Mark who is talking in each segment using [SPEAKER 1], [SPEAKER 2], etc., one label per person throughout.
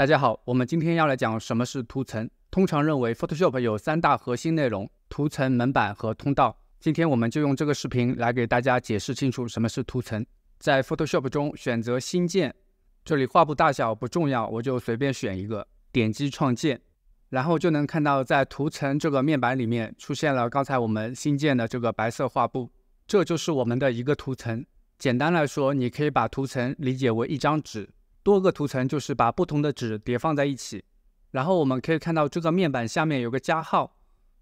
[SPEAKER 1] 大家好，我们今天要来讲什么是图层。通常认为 Photoshop 有三大核心内容：图层、门板和通道。今天我们就用这个视频来给大家解释清楚什么是图层。在 Photoshop 中选择新建，这里画布大小不重要，我就随便选一个，点击创建，然后就能看到在图层这个面板里面出现了刚才我们新建的这个白色画布，这就是我们的一个图层。简单来说，你可以把图层理解为一张纸。多个图层就是把不同的纸叠放在一起，然后我们可以看到这个面板下面有个加号，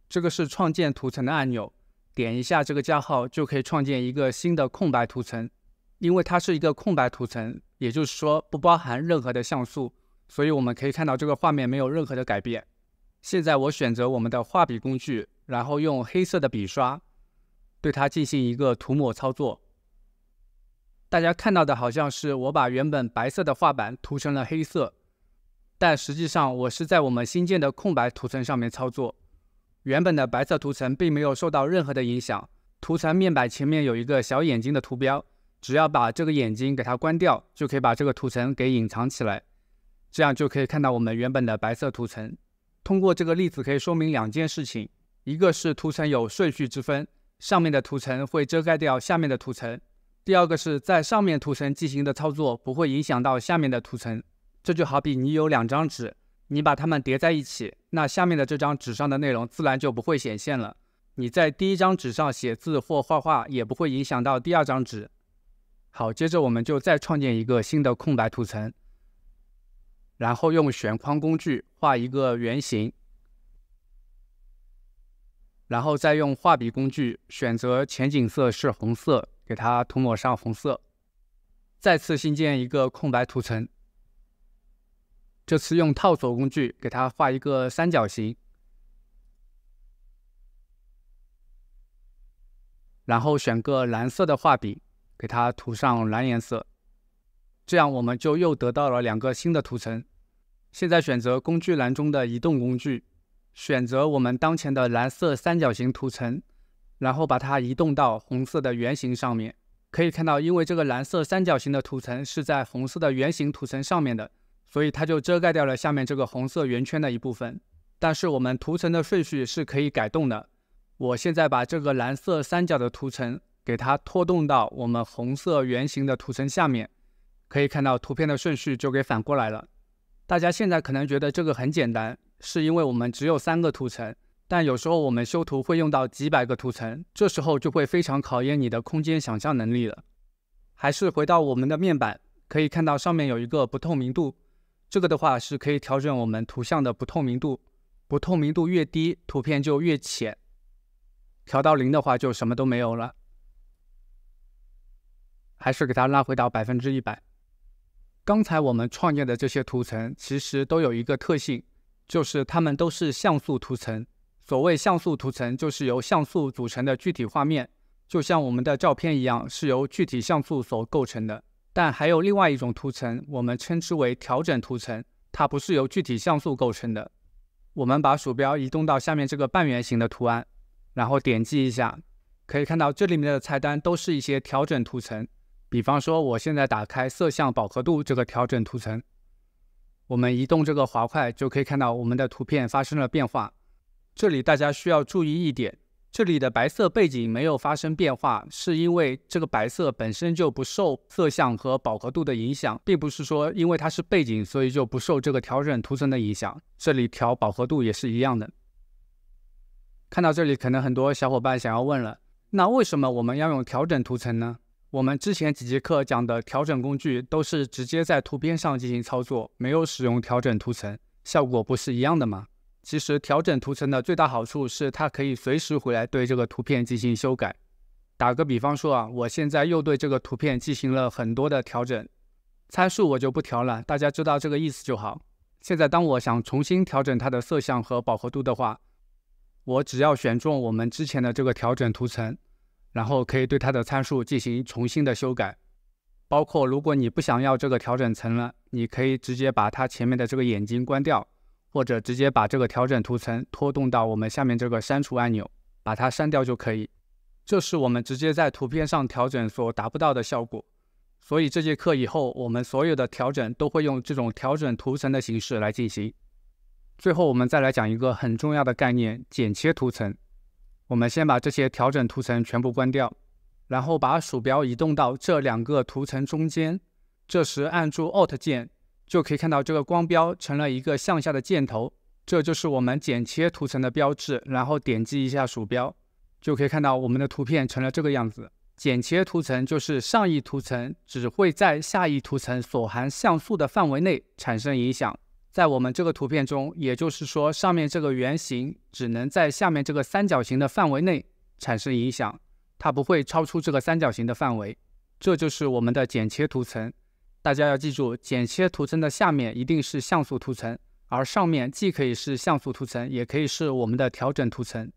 [SPEAKER 1] 这个是创建图层的按钮，点一下这个加号就可以创建一个新的空白图层，因为它是一个空白图层，也就是说不包含任何的像素，所以我们可以看到这个画面没有任何的改变。现在我选择我们的画笔工具，然后用黑色的笔刷对它进行一个涂抹操作。大家看到的好像是我把原本白色的画板涂成了黑色，但实际上我是在我们新建的空白图层上面操作，原本的白色图层并没有受到任何的影响。图层面板前面有一个小眼睛的图标，只要把这个眼睛给它关掉，就可以把这个图层给隐藏起来，这样就可以看到我们原本的白色图层。通过这个例子可以说明两件事情，一个是图层有顺序之分，上面的图层会遮盖掉下面的图层。第二个是在上面图层进行的操作不会影响到下面的图层，这就好比你有两张纸，你把它们叠在一起，那下面的这张纸上的内容自然就不会显现了。你在第一张纸上写字或画画也不会影响到第二张纸。好，接着我们就再创建一个新的空白图层，然后用选框工具画一个圆形，然后再用画笔工具选择前景色是红色。给它涂抹上红色。再次新建一个空白图层，这次用套索工具给它画一个三角形，然后选个蓝色的画笔，给它涂上蓝颜色。这样我们就又得到了两个新的图层。现在选择工具栏中的移动工具，选择我们当前的蓝色三角形图层。然后把它移动到红色的圆形上面，可以看到，因为这个蓝色三角形的图层是在红色的圆形图层上面的，所以它就遮盖掉了下面这个红色圆圈的一部分。但是我们图层的顺序是可以改动的。我现在把这个蓝色三角的图层给它拖动到我们红色圆形的图层下面，可以看到图片的顺序就给反过来了。大家现在可能觉得这个很简单，是因为我们只有三个图层。但有时候我们修图会用到几百个图层，这时候就会非常考验你的空间想象能力了。还是回到我们的面板，可以看到上面有一个不透明度，这个的话是可以调整我们图像的不透明度，不透明度越低，图片就越浅，调到零的话就什么都没有了。还是给它拉回到百分之一百。刚才我们创建的这些图层其实都有一个特性，就是它们都是像素图层。所谓像素图层就是由像素组成的具体画面，就像我们的照片一样，是由具体像素所构成的。但还有另外一种图层，我们称之为调整图层，它不是由具体像素构成的。我们把鼠标移动到下面这个半圆形的图案，然后点击一下，可以看到这里面的菜单都是一些调整图层。比方说，我现在打开色相饱和度这个调整图层，我们移动这个滑块，就可以看到我们的图片发生了变化。这里大家需要注意一点，这里的白色背景没有发生变化，是因为这个白色本身就不受色相和饱和度的影响，并不是说因为它是背景，所以就不受这个调整图层的影响。这里调饱和度也是一样的。看到这里，可能很多小伙伴想要问了，那为什么我们要用调整图层呢？我们之前几节课讲的调整工具都是直接在图片上进行操作，没有使用调整图层，效果不是一样的吗？其实调整图层的最大好处是，它可以随时回来对这个图片进行修改。打个比方说啊，我现在又对这个图片进行了很多的调整，参数我就不调了，大家知道这个意思就好。现在当我想重新调整它的色相和饱和度的话，我只要选中我们之前的这个调整图层，然后可以对它的参数进行重新的修改。包括如果你不想要这个调整层了，你可以直接把它前面的这个眼睛关掉。或者直接把这个调整图层拖动到我们下面这个删除按钮，把它删掉就可以。这是我们直接在图片上调整所达不到的效果。所以这节课以后，我们所有的调整都会用这种调整图层的形式来进行。最后我们再来讲一个很重要的概念——剪切图层。我们先把这些调整图层全部关掉，然后把鼠标移动到这两个图层中间，这时按住 Alt 键。就可以看到这个光标成了一个向下的箭头，这就是我们剪切图层的标志。然后点击一下鼠标，就可以看到我们的图片成了这个样子。剪切图层就是上一图层只会在下一图层所含像素的范围内产生影响。在我们这个图片中，也就是说上面这个圆形只能在下面这个三角形的范围内产生影响，它不会超出这个三角形的范围。这就是我们的剪切图层。大家要记住，剪切图层的下面一定是像素图层，而上面既可以是像素图层，也可以是我们的调整图层。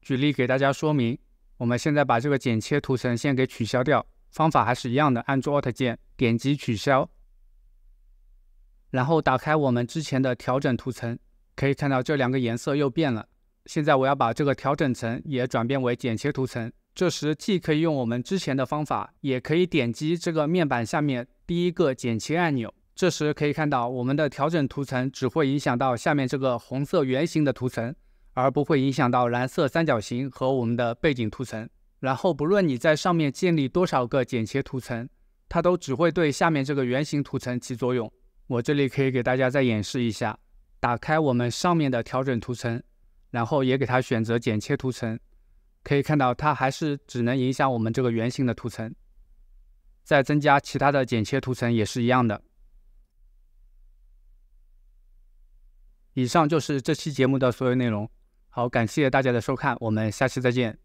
[SPEAKER 1] 举例给大家说明，我们现在把这个剪切图层先给取消掉，方法还是一样的，按住 Alt 键点击取消，然后打开我们之前的调整图层，可以看到这两个颜色又变了。现在我要把这个调整层也转变为剪切图层。这时既可以用我们之前的方法，也可以点击这个面板下面第一个剪切按钮。这时可以看到，我们的调整图层只会影响到下面这个红色圆形的图层，而不会影响到蓝色三角形和我们的背景图层。然后，不论你在上面建立多少个剪切图层，它都只会对下面这个圆形图层起作用。我这里可以给大家再演示一下：打开我们上面的调整图层，然后也给它选择剪切图层。可以看到，它还是只能影响我们这个圆形的图层。再增加其他的剪切图层也是一样的。以上就是这期节目的所有内容。好，感谢大家的收看，我们下期再见。